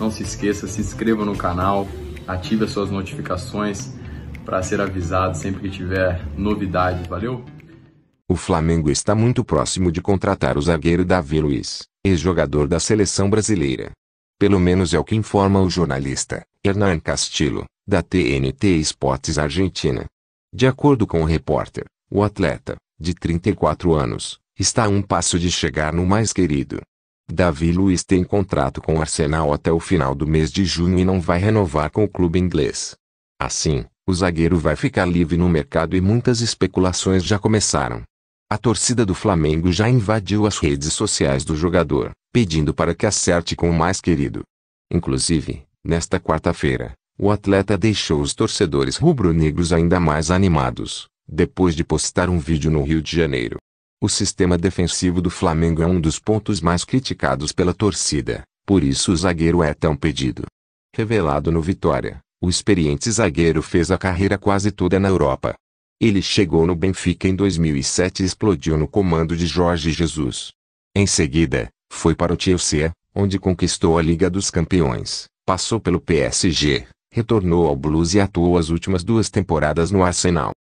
Não se esqueça, se inscreva no canal, ative as suas notificações para ser avisado sempre que tiver novidade, valeu? O Flamengo está muito próximo de contratar o zagueiro Davi Luiz, ex-jogador da seleção brasileira. Pelo menos é o que informa o jornalista Hernán Castillo, da TNT Esportes Argentina. De acordo com o repórter, o atleta, de 34 anos, está a um passo de chegar no mais querido Davi Luiz tem contrato com o Arsenal até o final do mês de junho e não vai renovar com o clube inglês. Assim, o zagueiro vai ficar livre no mercado e muitas especulações já começaram. A torcida do Flamengo já invadiu as redes sociais do jogador, pedindo para que acerte com o mais querido. Inclusive, nesta quarta-feira, o atleta deixou os torcedores rubro-negros ainda mais animados, depois de postar um vídeo no Rio de Janeiro, o sistema defensivo do Flamengo é um dos pontos mais criticados pela torcida, por isso o zagueiro é tão pedido. Revelado no Vitória, o experiente zagueiro fez a carreira quase toda na Europa. Ele chegou no Benfica em 2007 e explodiu no comando de Jorge Jesus. Em seguida, foi para o Chelsea, onde conquistou a Liga dos Campeões, passou pelo PSG, retornou ao Blues e atuou as últimas duas temporadas no Arsenal.